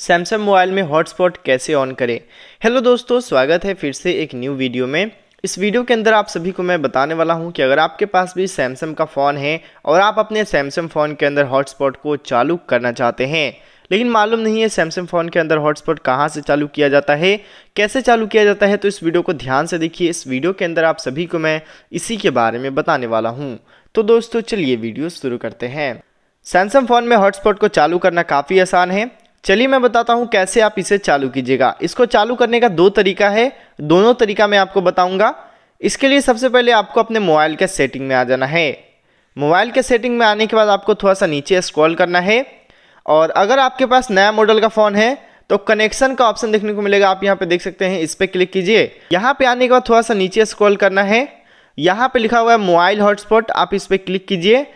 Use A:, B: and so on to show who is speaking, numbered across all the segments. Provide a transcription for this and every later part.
A: Samsung mobile में hotspot कैसे on करें हेलो दोस्तों स्वागत है फिर से एक न्यू वीडियो में इस वीडियो के अंदर आप सभी को मैं बताने वाला हूं कि अगर आपके पास भी सैमसंग का फ़ोन है और आप अपने सैमसंग फ़ोन के अंदर हॉटस्पॉट को चालू करना चाहते हैं लेकिन मालूम नहीं है सैमसंग फ़ोन के अंदर हॉटस्पॉट कहाँ से चालू किया जाता है कैसे चालू किया जाता है तो इस वीडियो को ध्यान से देखिए इस वीडियो के अंदर आप सभी को मैं इसी के बारे में बताने वाला हूँ तो दोस्तों चलिए वीडियो शुरू करते हैं सैमसंग फ़ोन में हॉटस्पॉट को चालू करना काफ़ी आसान है चलिए मैं बताता हूँ कैसे आप इसे चालू कीजिएगा इसको चालू करने का दो तरीका है दोनों तरीका मैं आपको बताऊँगा इसके लिए सबसे पहले आपको अपने मोबाइल के सेटिंग में आ जाना है मोबाइल के सेटिंग में आने के बाद आपको थोड़ा सा नीचे स्क्रॉल करना है और अगर आपके पास नया मॉडल का फ़ोन है तो कनेक्शन का ऑप्शन देखने को मिलेगा आप यहाँ पे देख सकते हैं इस पर क्लिक कीजिए यहाँ पे आने के बाद थोड़ा सा नीचे स्क्रॉल करना है यहाँ पे लिखा हुआ है मोबाइल हॉटस्पॉट आप इस पर क्लिक कीजिए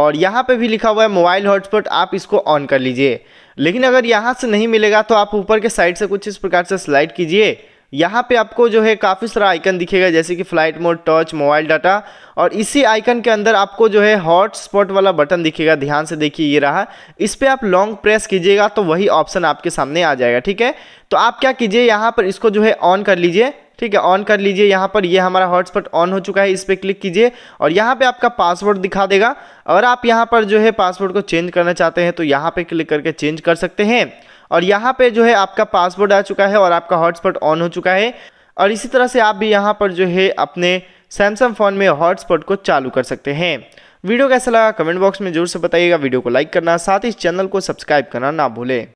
A: और यहाँ पे भी लिखा हुआ है मोबाइल हॉटस्पॉट आप इसको ऑन कर लीजिए लेकिन अगर यहाँ से नहीं मिलेगा तो आप ऊपर के साइड से कुछ इस प्रकार से स्लाइड कीजिए यहाँ पे आपको जो है काफ़ी सारा आइकन दिखेगा जैसे कि flight mode touch mobile data और इसी आइकन के अंदर आपको जो है हॉट स्पॉट वाला बटन दिखेगा ध्यान से देखिए ये रहा इस पर आप लॉन्ग प्रेस कीजिएगा तो वही ऑप्शन आपके सामने आ जाएगा ठीक है तो आप क्या कीजिए यहाँ पर इसको जो है ऑन कर लीजिए ठीक है ऑन कर लीजिए यहाँ पर ये हमारा हॉटस्पॉट ऑन हो चुका है इस पर क्लिक कीजिए और यहाँ पे आपका पासवर्ड दिखा देगा और आप यहाँ पर जो है पासवर्ड को चेंज करना चाहते हैं तो यहाँ पे क्लिक करके चेंज कर सकते हैं और यहाँ पे जो है आपका पासवर्ड आ चुका है और आपका हॉटस्पॉट ऑन हो चुका है और इसी तरह से आप भी यहाँ पर जो है अपने सैमसंग फ़ोन में हॉटस्पॉट को चालू कर सकते हैं वीडियो कैसा लगा कमेंट बॉक्स में जरूर से बताइएगा वीडियो को लाइक करना साथ ही इस चैनल को सब्सक्राइब करना ना भूलें